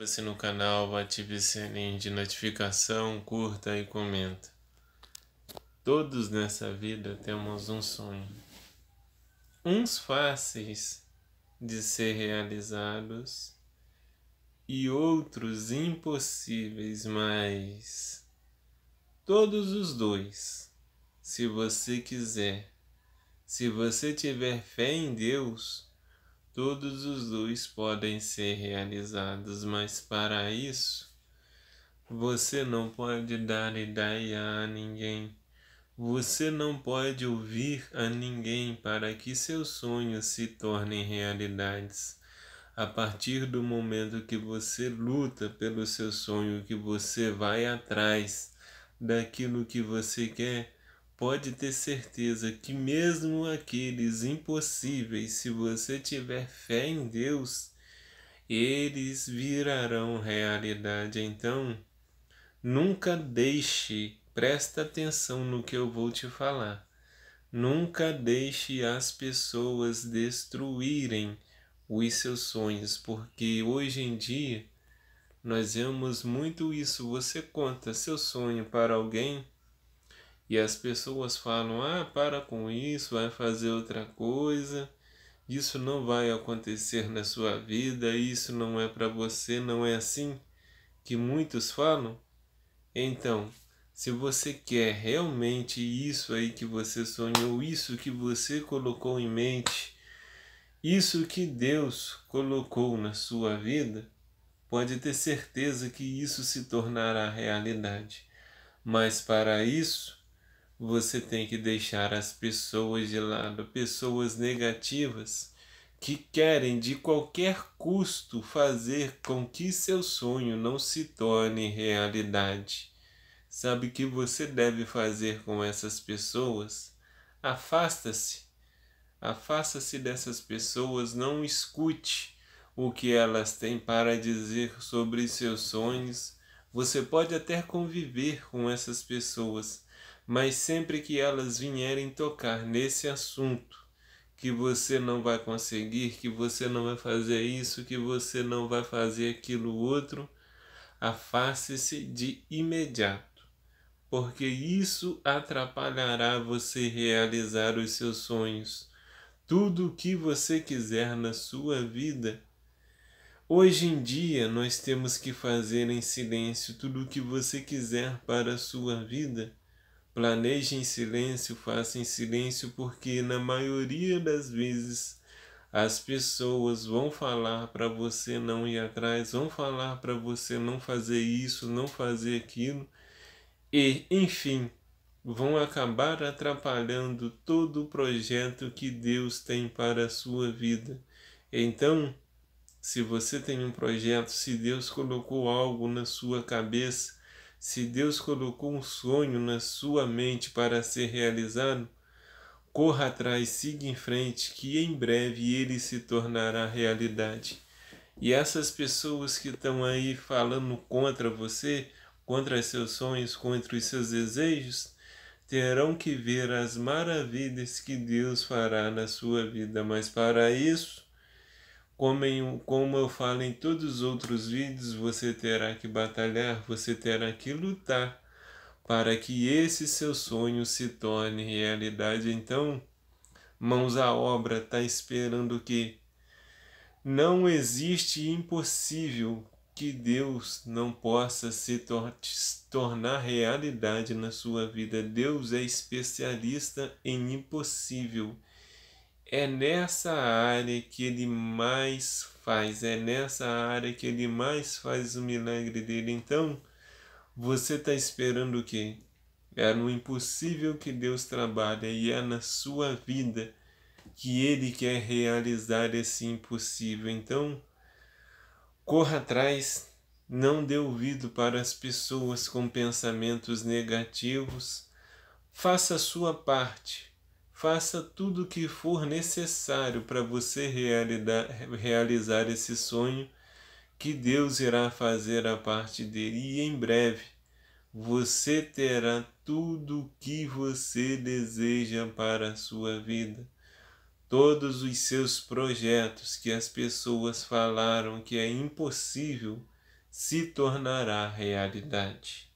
Inscreva-se no canal, ative o sininho de notificação, curta e comenta. Todos nessa vida temos um sonho. Uns fáceis de ser realizados e outros impossíveis, mas todos os dois, se você quiser, se você tiver fé em Deus, Todos os dois podem ser realizados, mas para isso você não pode dar ideia a ninguém. Você não pode ouvir a ninguém para que seus sonhos se tornem realidades. A partir do momento que você luta pelo seu sonho, que você vai atrás daquilo que você quer, pode ter certeza que, mesmo aqueles impossíveis, se você tiver fé em Deus, eles virarão realidade. Então, nunca deixe, presta atenção no que eu vou te falar. Nunca deixe as pessoas destruírem os seus sonhos, porque hoje em dia nós vemos muito isso. Você conta seu sonho para alguém e as pessoas falam: ah, para com isso, vai fazer outra coisa, isso não vai acontecer na sua vida, isso não é para você, não é assim que muitos falam. Então, se você quer realmente isso aí que você sonhou, isso que você colocou em mente, isso que Deus colocou na sua vida, pode ter certeza que isso se tornará realidade. Mas para isso, você tem que deixar as pessoas de lado, pessoas negativas que querem de qualquer custo fazer com que seu sonho não se torne realidade. Sabe o que você deve fazer com essas pessoas? Afasta-se. Afasta-se dessas pessoas, não escute o que elas têm para dizer sobre seus sonhos. Você pode até conviver com essas pessoas mas sempre que elas vierem tocar nesse assunto, que você não vai conseguir, que você não vai fazer isso, que você não vai fazer aquilo outro, afaste-se de imediato, porque isso atrapalhará você realizar os seus sonhos. Tudo o que você quiser na sua vida. Hoje em dia nós temos que fazer em silêncio tudo o que você quiser para a sua vida Planeje em silêncio, faça em silêncio, porque na maioria das vezes as pessoas vão falar para você não ir atrás, vão falar para você não fazer isso, não fazer aquilo, e, enfim, vão acabar atrapalhando todo o projeto que Deus tem para a sua vida. Então, se você tem um projeto, se Deus colocou algo na sua cabeça, se Deus colocou um sonho na sua mente para ser realizado, corra atrás, siga em frente, que em breve ele se tornará realidade. E essas pessoas que estão aí falando contra você, contra seus sonhos, contra os seus desejos, terão que ver as maravilhas que Deus fará na sua vida, mas para isso como, em, como eu falo em todos os outros vídeos, você terá que batalhar, você terá que lutar para que esse seu sonho se torne realidade. Então, mãos à obra, está esperando que não existe impossível que Deus não possa se tor tornar realidade na sua vida. Deus é especialista em impossível. É nessa área que ele mais faz, é nessa área que ele mais faz o milagre dele. Então, você está esperando o quê? É no impossível que Deus trabalha e é na sua vida que ele quer realizar esse impossível. Então, corra atrás, não dê ouvido para as pessoas com pensamentos negativos, faça a sua parte Faça tudo o que for necessário para você realizar esse sonho, que Deus irá fazer a parte dele e em breve você terá tudo o que você deseja para a sua vida. Todos os seus projetos que as pessoas falaram que é impossível se tornará realidade.